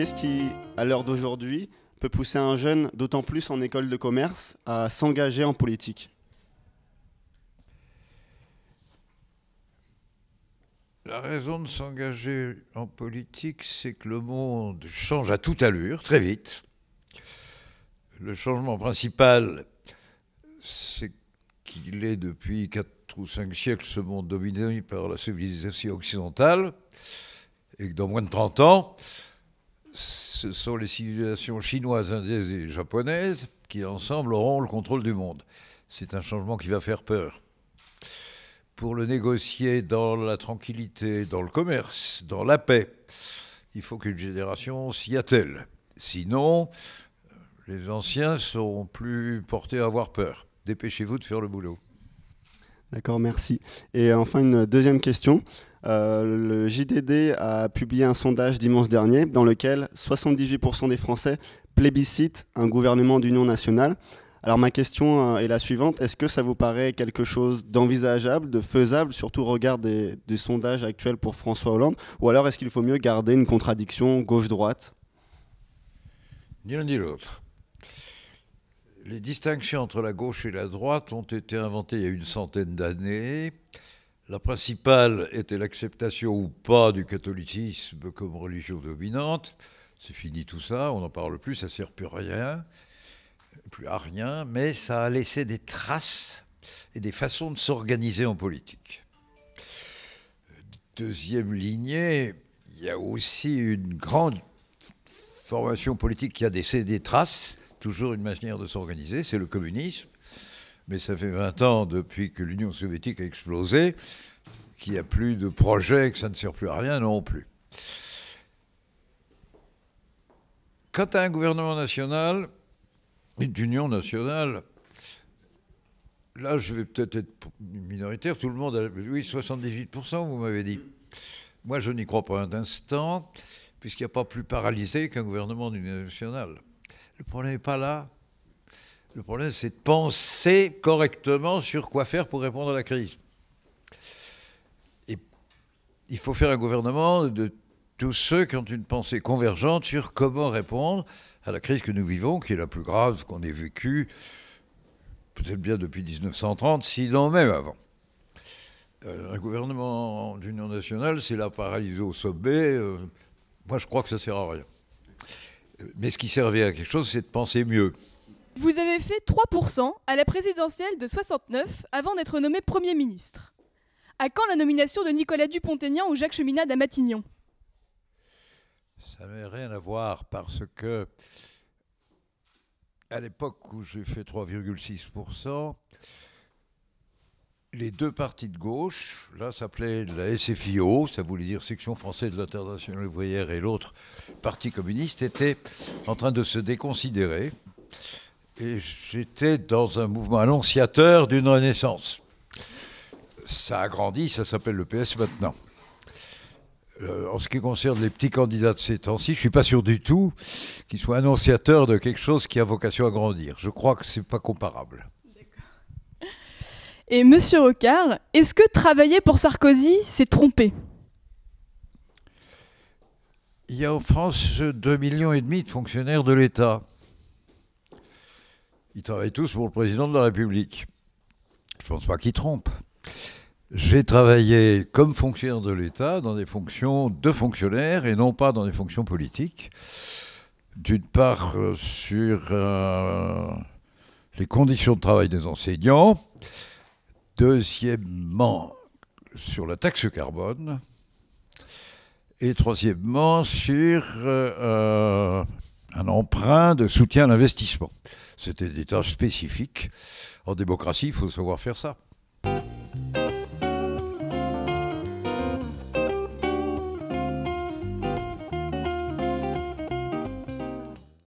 Qu'est-ce qui, à l'heure d'aujourd'hui, peut pousser un jeune, d'autant plus en école de commerce, à s'engager en politique La raison de s'engager en politique, c'est que le monde change à toute allure, très vite. Le changement principal, c'est qu'il est depuis 4 ou 5 siècles ce monde dominé par la civilisation occidentale, et que dans moins de 30 ans, ce sont les civilisations chinoises, indiennes et japonaises qui ensemble auront le contrôle du monde. C'est un changement qui va faire peur. Pour le négocier dans la tranquillité, dans le commerce, dans la paix, il faut qu'une génération s'y attelle. Sinon, les anciens seront plus portés à avoir peur. Dépêchez-vous de faire le boulot. D'accord, merci. Et enfin, une deuxième question. Euh, le JDD a publié un sondage dimanche dernier dans lequel 78% des Français plébiscitent un gouvernement d'union nationale. Alors ma question euh, est la suivante, est-ce que ça vous paraît quelque chose d'envisageable, de faisable, surtout au regard des, des sondages actuels pour François Hollande, ou alors est-ce qu'il faut mieux garder une contradiction gauche-droite Ni l'un ni l'autre les distinctions entre la gauche et la droite ont été inventées il y a une centaine d'années. La principale était l'acceptation ou pas du catholicisme comme religion dominante. C'est fini tout ça, on n'en parle plus, ça ne sert plus à rien, plus à rien, mais ça a laissé des traces et des façons de s'organiser en politique. Deuxième lignée, il y a aussi une grande formation politique qui a laissé des traces, toujours une manière de s'organiser, c'est le communisme. Mais ça fait 20 ans depuis que l'Union soviétique a explosé, qu'il n'y a plus de projet, que ça ne sert plus à rien non plus. Quant à un gouvernement national, et d'union nationale, là je vais peut-être être minoritaire, tout le monde a... Oui, 78%, vous m'avez dit. Moi je n'y crois pas un instant, puisqu'il n'y a pas plus paralysé qu'un gouvernement d'union nationale. Le problème n'est pas là. Le problème, c'est de penser correctement sur quoi faire pour répondre à la crise. Et il faut faire un gouvernement de tous ceux qui ont une pensée convergente sur comment répondre à la crise que nous vivons, qui est la plus grave qu'on ait vécue, peut-être bien depuis 1930, sinon même avant. Euh, un gouvernement d'union nationale, c'est la paralysie au sommet. Euh, moi, je crois que ça ne sert à rien. Mais ce qui servait à quelque chose, c'est de penser mieux. Vous avez fait 3% à la présidentielle de 69 avant d'être nommé Premier ministre. À quand la nomination de Nicolas Dupont-Aignan ou Jacques Cheminade à Matignon Ça n'a rien à voir parce que à l'époque où j'ai fait 3,6%, les deux partis de gauche, là, s'appelait la SFIO, ça voulait dire Section française de l'international ouvrière, et l'autre Parti communiste, étaient en train de se déconsidérer. Et j'étais dans un mouvement annonciateur d'une renaissance. Ça a grandi, ça s'appelle le PS maintenant. Euh, en ce qui concerne les petits candidats de ces temps-ci, je ne suis pas sûr du tout qu'ils soient annonciateurs de quelque chose qui a vocation à grandir. Je crois que ce n'est pas comparable. Et Monsieur Rocard, est-ce que travailler pour Sarkozy, c'est tromper Il y a en France 2,5 millions et demi de fonctionnaires de l'État. Ils travaillent tous pour le président de la République. Je ne pense pas qu'ils trompent. J'ai travaillé comme fonctionnaire de l'État dans des fonctions de fonctionnaire et non pas dans des fonctions politiques. D'une part euh, sur euh, les conditions de travail des enseignants, Deuxièmement, sur la taxe carbone. Et troisièmement, sur euh, un emprunt de soutien à l'investissement. C'était des tâches spécifiques. En démocratie, il faut savoir faire ça.